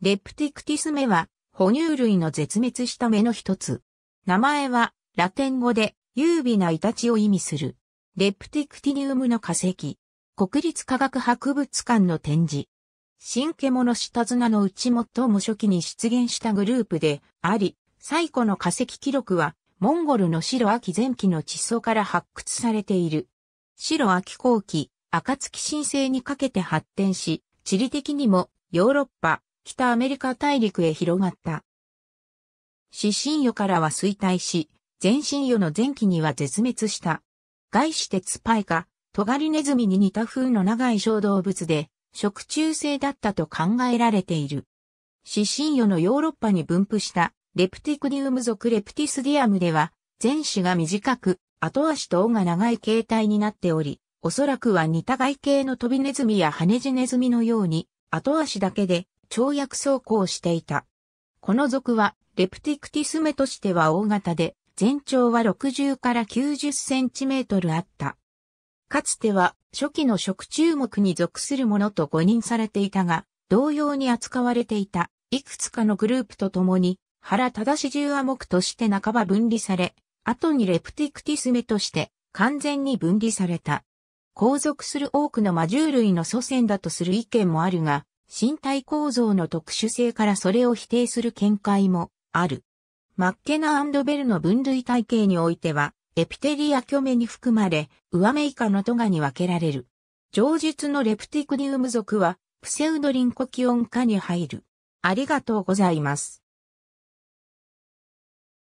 レプティクティス目は、哺乳類の絶滅した目の一つ。名前は、ラテン語で、優美なイタチを意味する。レプティクティニウムの化石。国立科学博物館の展示。新獣下綱のうち最も初期に出現したグループであり、最古の化石記録は、モンゴルの白秋前期の地層から発掘されている。白秋後期、暁新生にかけて発展し、地理的にもヨーロッパ、北アメリカ大陸へ広がった。四神魚からは衰退し、全身魚の前期には絶滅した。外視鉄パイか、トガリネズミに似た風の長い小動物で、食中性だったと考えられている。失神魚のヨーロッパに分布した、レプティクディウム属レプティスディアムでは、前肢が短く、後足と尾が長い形態になっており、おそらくは似た外形の飛びネズミや羽ネジネズミのように、後足だけで跳躍走行していた。この属は、レプティクティス目としては大型で、全長は60から90センチメートルあった。かつては、初期の食中目に属するものと誤認されていたが、同様に扱われていた、いくつかのグループと共に、原正十亜目として半ば分離され、後にレプティクティス目として完全に分離された。後続する多くの魔獣類の祖先だとする意見もあるが、身体構造の特殊性からそれを否定する見解もある。マッケナベルの分類体系においては、エピテリア巨目に含まれ、上目以下のトガに分けられる。上述のレプティクニウム属は、プセウドリンコキオン科に入る。ありがとうございます。